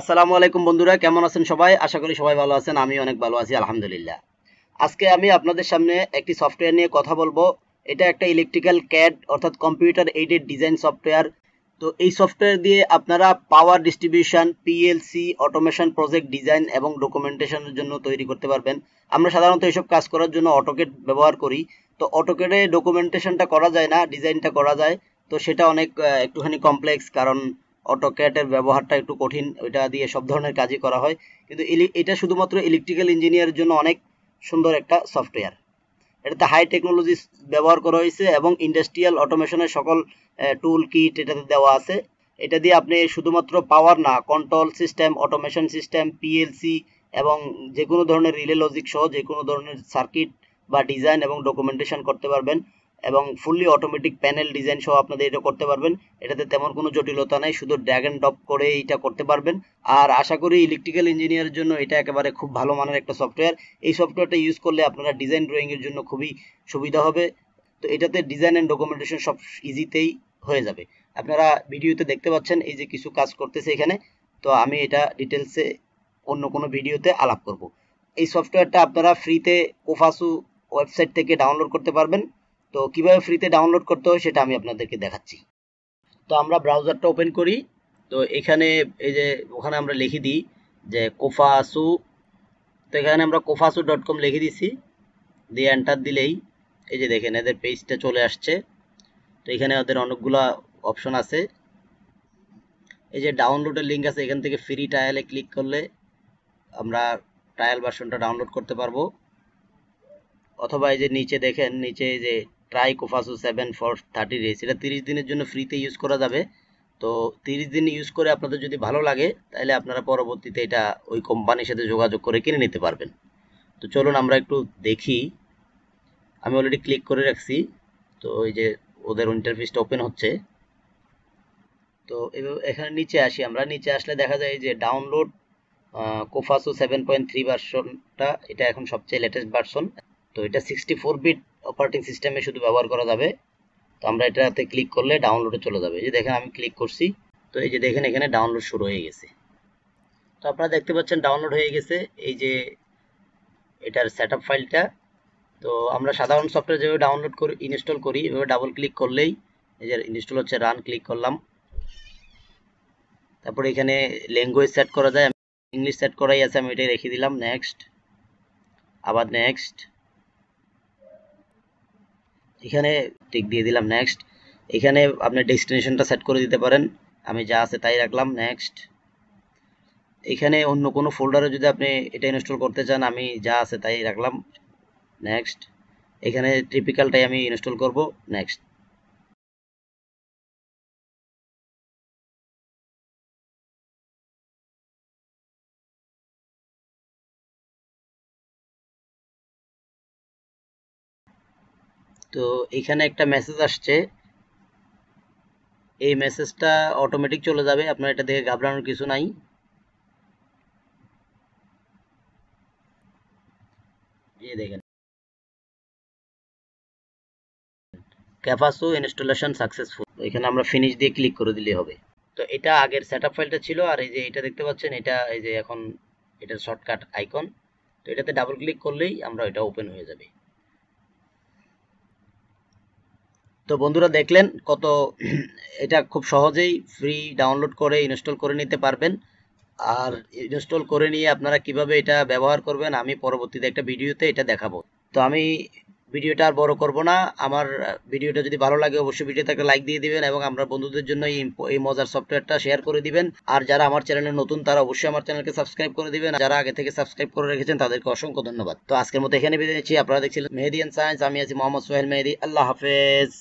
আসসালামু আলাইকুম বন্ধুরা কেমন আছেন সবাই আশা করি সবাই ভালো আছেন আমি অনেক ভালো আছি আলহামদুলিল্লাহ আজকে আমি আপনাদের সামনে একটি সফটওয়্যার নিয়ে কথা বলবো এটা একটা ইলেকট্রিক্যাল ক্যাড অর্থাৎ কম্পিউটার এইডেড ডিজাইন সফটওয়্যার তো এই সফটওয়্যার দিয়ে আপনারা power distribution PLC automation project design এবং ডকুমেন্টেশনের জন্য তৈরি করতে পারবেন আমরা সাধারণত এইসব কাজ করার জন্য অটোকেট ব্যবহার করি তো অটোকেটে ডকুমেন্টেশনটা করা যায় না ডিজাইনটা করা যায় তো সেটা অনেক একটুখানি কমপ্লেক্স কারণ অটোক্যাটের ব্যবহারটা একটু কঠিন ওইটা দিয়ে সব ধরনের কাজই করা হয় কিন্তু এটা শুধুমাত্র ইলেকট্রিক্যাল ইঞ্জিনিয়ারের জন্য অনেক সুন্দর একটা সফটওয়্যার এটাতে হাই টেকনোলজি ব্যবহার করা হয়েছে এবং ইন্ডাস্ট্রিয়াল অটোমেশনের সকল টুল কিট এটাতে দেওয়া আছে এটা দিয়ে আপনি শুধুমাত্র পাওয়ার না control system automation system PLC এবং যে কোনো ধরনের রিলে লজিক সহ যে কোনো ধরনের সার্কিট বা ডিজাইন এবং ডকুমেন্টেশন করতে পারবেন এবং ফুললি অটোমেটিক প্যানেল ডিজাইন সহ আপনাদের এটা করতে পারবেন এটাতে তেমন কোনো জটিলতা নেই শুধু ড্র্যাগ অ্যান্ড ড্রপ করে এইটা করতে পারবেন আর আশা করি ইলেকট্রিক্যাল ইঞ্জিনিয়ারের জন্য এটা একেবারে খুব ভালো মানের একটা সফটওয়্যার এই সফটওয়্যারটা ইউজ করলে আপনারা ডিজাইন ড্রয়িংয়ের জন্য খুবই সুবিধা হবে তো এটাতে ডিজাইন অ্যান্ড ডকুমেন্টেশন সব ইজিতেই হয়ে যাবে আপনারা ভিডিওতে দেখতে পাচ্ছেন এই যে কিছু কাজ করতেছে এখানে তো আমি এটা ডিটেলসে অন্য কোনো ভিডিওতে আলাপ করব এই সফটওয়্যারটা আপনারা ফ্রিতে কোফাসু ওয়েবসাইট থেকে ডাউনলোড করতে পারবেন তো কিভাবে ফ্রিতে ডাউনলোড করতে হয় সেটা আমি আপনাদেরকে দেখাচ্ছি তো আমরা ব্রাউজারটা ওপেন করি তো এখানে এই যে ওখানে আমরা লিখে দিই যে কোফাসু তো এখানে আমরা কোফাসু ডট কম লিখে দিছি দিয়ে অ্যান্টার দিলেই এই যে দেখেন এদের পেজটা চলে আসছে তো এখানে ওদের অনেকগুলা অপশন আছে এই যে ডাউনলোডের লিঙ্ক আছে এখান থেকে ফ্রি ট্রায়ালে ক্লিক করলে আমরা ট্রায়াল ভার্সনটা ডাউনলোড করতে পারবো অথবা এই যে নিচে দেখেন নিচে যে try Cofaso seven for thirty days এটা তিরিশ দিনের জন্য ফ্রিতে ইউজ করা যাবে তো তিরিশ দিন ইউজ করে আপনাদের যদি ভালো লাগে তাহলে আপনারা পরবর্তীতে এটা ওই কোম্পানির সাথে যোগাযোগ করে কিনে নিতে পারবেন তো চলুন আমরা একটু দেখি আমি অলরেডি ক্লিক করে রাখছি তো ওই যে ওদের ইন্টারফেসটা ওপেন হচ্ছে তো এখানে নিচে আসি আমরা নিচে আসলে দেখা যায় যে download Cofaso seven point three ভার্সনটা এটা এখন সবচেয়ে লেটেস্ট ভার্সন তো এটা সিক্সটি ফোর বিট অপারেটিং সিস্টেমে শুধু ব্যবহার করা যাবে তো আমরা এটাতে ক্লিক করলে ডাউনলোডে চলে যাবে এই যে দেখেন আমি ক্লিক করছি তো এই যে দেখেন এখানে ডাউনলোড শুরু হয়ে গেছে তো আপনারা দেখতে পাচ্ছেন ডাউনলোড হয়ে গেছে এই যে এটার সেট ফাইলটা তো আমরা সাধারণ সফটওয়্যার যেভাবে ডাউনলোড করি ইনস্টল করি এভাবে ডাবল ক্লিক করলেই এই যে ইনস্টল হচ্ছে রান ক্লিক করলাম তারপরে এখানে ল্যাঙ্গুয়েজ সেট করা যায় ইংলিশ সেট করাই আছে আমি এটাই রেখে দিলাম নেক্সট আবার নেক্সট এখানে টিক দিয়ে দিলাম নেক্সট এখানে আপনি ডেস্টিনেশনটা সেট করে দিতে পারেন আমি যা আছে তাই রাখলাম নেক্সট এখানে অন্য কোনো ফোল্ডারে যদি আপনি এটা ইনস্টল করতে চান আমি যা আছে তাই রাখলাম নেক্সট এখানে ট্রিপিক্যালটাই আমি ইনস্টল করব নেক্সট তো এখানে একটা মেসেজ আসছে এই মেসেজটা অটোমেটিক চলে যাবে আপনার এটা দেখে ঘাবড়ানোর কিছু নাই এই দেখেন ক্যাপাসো ইনস্টলেশন সাকসেসফুল এখানে আমরা ফিনিশ দিয়ে ক্লিক করে দিলে হবে তো এটা আগের আপ ফাইলটা ছিল আর এই যে এটা দেখতে পাচ্ছেন এটা এই যে এখন এটা শর্টকাট আইকন তো এটাতে ডাবল ক্লিক করলেই আমরা এটা ওপেন হয়ে যাবে তো বন্ধুরা দেখলেন কত এটা খুব সহজেই ফ্রি ডাউনলোড করে ইনস্টল করে নিতে পারবেন আর ইনস্টল করে নিয়ে আপনারা কিভাবে এটা ব্যবহার করবেন আমি পরবর্তীতে একটা ভিডিওতে এটা দেখাবো তো আমি ভিডিওটা আর বড় করব না আমার ভিডিওটা যদি ভালো লাগে অবশ্যই ভিডিওতে একটা লাইক দিয়ে দিবেন এবং আমরা বন্ধুদের জন্য এই মজার সফটওয়্যারটা শেয়ার করে দিবেন আর যারা আমার চ্যানেলে নতুন তারা অবশ্যই আমার চ্যানেলকে সাবস্ক্রাইব করে দিবেন যারা আগে থেকে সাবস্ক্রাইব করে রেখেছেন তাদেরকে অসংখ্য ধন্যবাদ তো আজকের মতো এখানে বিদায় নিচ্ছি আপনারা দেখছিলেন মেহেদি অ্যান্ড সায়েন্স আমি আছি মোহাম্মদ সোহেল মেহেদি আল্লাহ হাফেজ